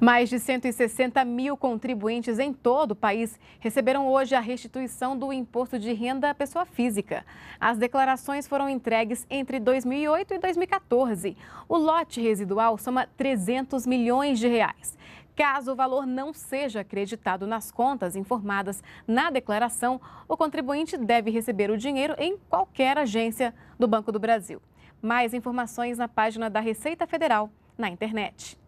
Mais de 160 mil contribuintes em todo o país receberam hoje a restituição do imposto de renda à pessoa física. As declarações foram entregues entre 2008 e 2014. O lote residual soma 300 milhões de reais. Caso o valor não seja acreditado nas contas informadas na declaração, o contribuinte deve receber o dinheiro em qualquer agência do Banco do Brasil. Mais informações na página da Receita Federal na internet.